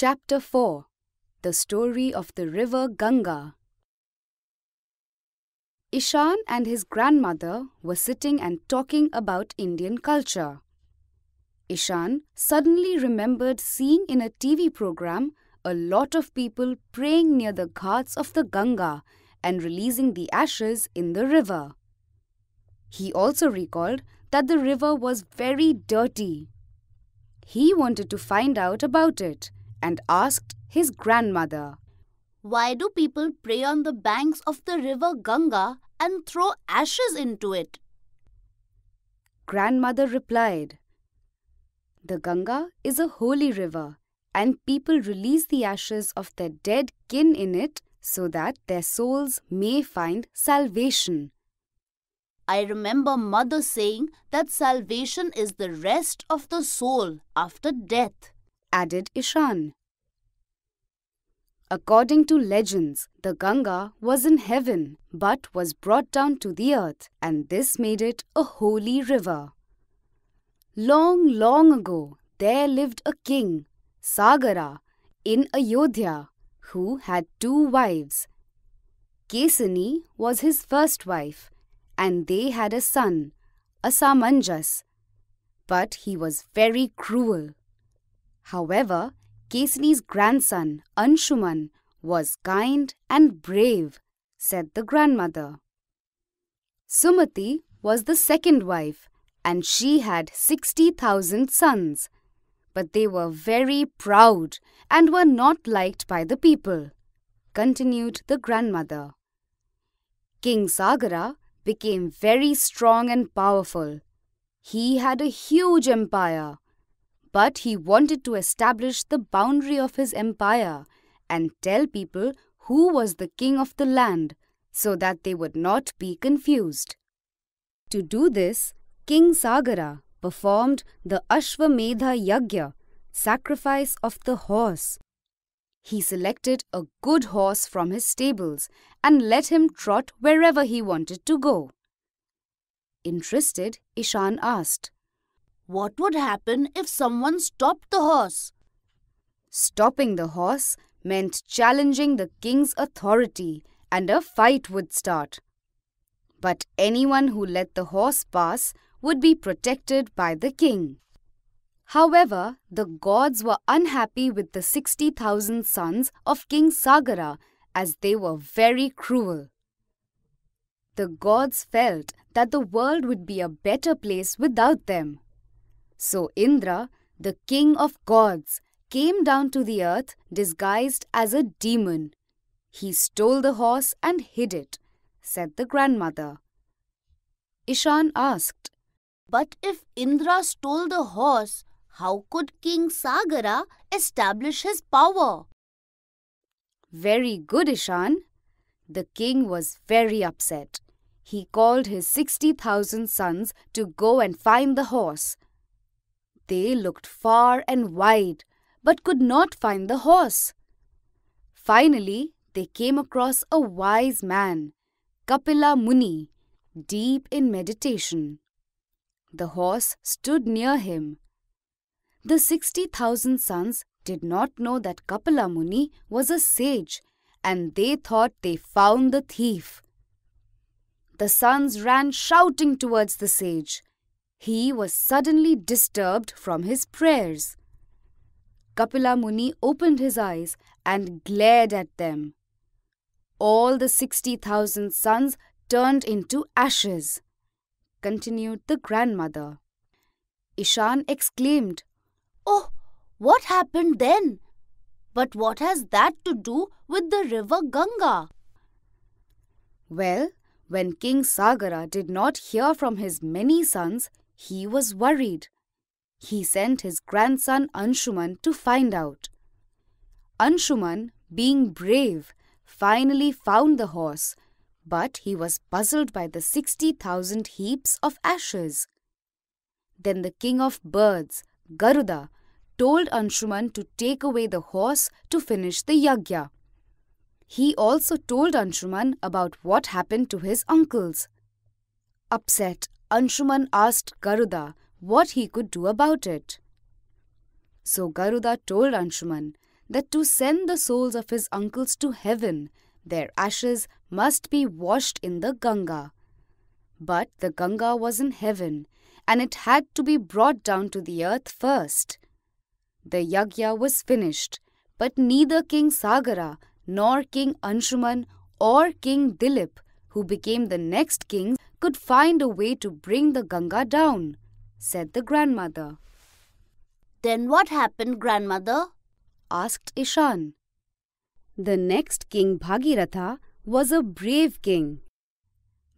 Chapter 4 The Story of the River Ganga Ishan and his grandmother were sitting and talking about Indian culture. Ishan suddenly remembered seeing in a TV program a lot of people praying near the ghats of the Ganga and releasing the ashes in the river. He also recalled that the river was very dirty. He wanted to find out about it and asked his grandmother, Why do people pray on the banks of the river Ganga and throw ashes into it? Grandmother replied, The Ganga is a holy river and people release the ashes of their dead kin in it so that their souls may find salvation. I remember mother saying that salvation is the rest of the soul after death added Ishan. According to legends, the Ganga was in heaven but was brought down to the earth and this made it a holy river. Long, long ago, there lived a king, Sagara, in Ayodhya, who had two wives. Kesani was his first wife and they had a son, Asamanjas. But he was very cruel. However, Kesini's grandson, Anshuman, was kind and brave, said the grandmother. Sumati was the second wife and she had 60,000 sons. But they were very proud and were not liked by the people, continued the grandmother. King Sagara became very strong and powerful. He had a huge empire but he wanted to establish the boundary of his empire and tell people who was the king of the land so that they would not be confused. To do this, King Sagara performed the Ashwamedha Yagya, sacrifice of the horse. He selected a good horse from his stables and let him trot wherever he wanted to go. Interested, Ishan asked, what would happen if someone stopped the horse? Stopping the horse meant challenging the king's authority and a fight would start. But anyone who let the horse pass would be protected by the king. However, the gods were unhappy with the 60,000 sons of King Sagara as they were very cruel. The gods felt that the world would be a better place without them. So Indra, the king of gods, came down to the earth disguised as a demon. He stole the horse and hid it, said the grandmother. Ishan asked, But if Indra stole the horse, how could King Sagara establish his power? Very good, Ishan. The king was very upset. He called his 60,000 sons to go and find the horse. They looked far and wide, but could not find the horse. Finally, they came across a wise man, Kapila Muni, deep in meditation. The horse stood near him. The 60,000 sons did not know that Kapila Muni was a sage and they thought they found the thief. The sons ran shouting towards the sage he was suddenly disturbed from his prayers. Kapila Muni opened his eyes and glared at them. All the 60,000 sons turned into ashes, continued the grandmother. Ishan exclaimed, Oh, what happened then? But what has that to do with the river Ganga? Well, when King Sagara did not hear from his many sons, he was worried. He sent his grandson Anshuman to find out. Anshuman, being brave, finally found the horse, but he was puzzled by the 60,000 heaps of ashes. Then the king of birds, Garuda, told Anshuman to take away the horse to finish the yagya. He also told Anshuman about what happened to his uncles. Upset, Anshuman asked Garuda what he could do about it. So Garuda told Anshuman that to send the souls of his uncles to heaven, their ashes must be washed in the Ganga. But the Ganga was in heaven, and it had to be brought down to the earth first. The yagya was finished, but neither King Sagara nor King Anshuman or King Dilip, who became the next king, could find a way to bring the Ganga down, said the grandmother. Then what happened, grandmother? asked Ishan. The next king, Bhagiratha, was a brave king.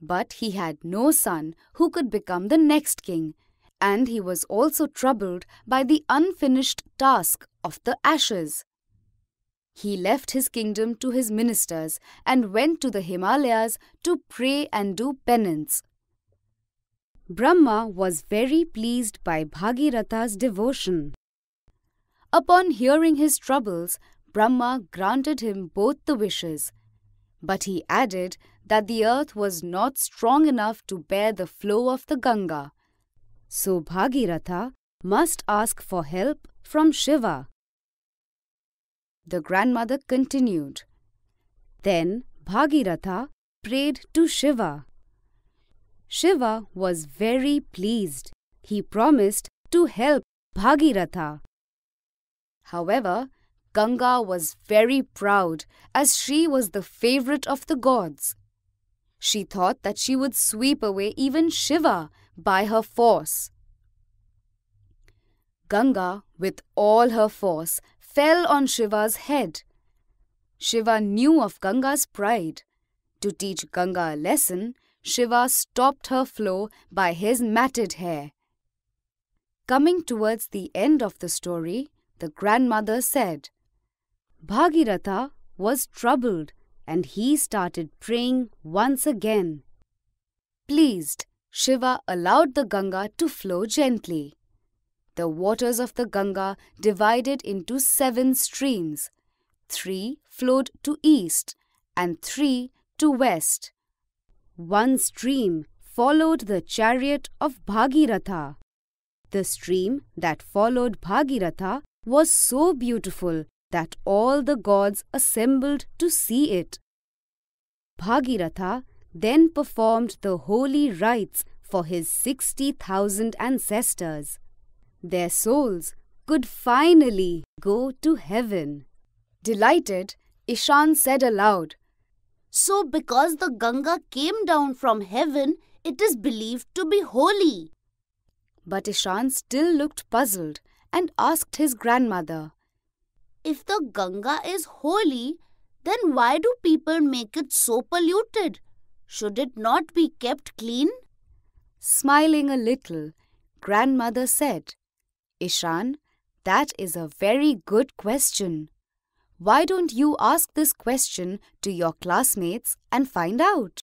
But he had no son who could become the next king, and he was also troubled by the unfinished task of the ashes. He left his kingdom to his ministers and went to the Himalayas to pray and do penance. Brahma was very pleased by Bhagiratha's devotion. Upon hearing his troubles, Brahma granted him both the wishes. But he added that the earth was not strong enough to bear the flow of the Ganga. So Bhagiratha must ask for help from Shiva the grandmother continued. Then Bhagiratha prayed to Shiva. Shiva was very pleased. He promised to help Bhagiratha. However, Ganga was very proud as she was the favorite of the gods. She thought that she would sweep away even Shiva by her force. Ganga, with all her force, fell on Shiva's head. Shiva knew of Ganga's pride. To teach Ganga a lesson, Shiva stopped her flow by his matted hair. Coming towards the end of the story, the grandmother said, Bhagiratha was troubled and he started praying once again. Pleased, Shiva allowed the Ganga to flow gently. The waters of the Ganga divided into seven streams. Three flowed to east and three to west. One stream followed the chariot of Bhagiratha. The stream that followed Bhagiratha was so beautiful that all the gods assembled to see it. Bhagiratha then performed the holy rites for his 60,000 ancestors their souls could finally go to heaven. Delighted, Ishan said aloud, So because the Ganga came down from heaven, it is believed to be holy. But Ishan still looked puzzled and asked his grandmother, If the Ganga is holy, then why do people make it so polluted? Should it not be kept clean? Smiling a little, grandmother said, Ishan, that is a very good question. Why don't you ask this question to your classmates and find out?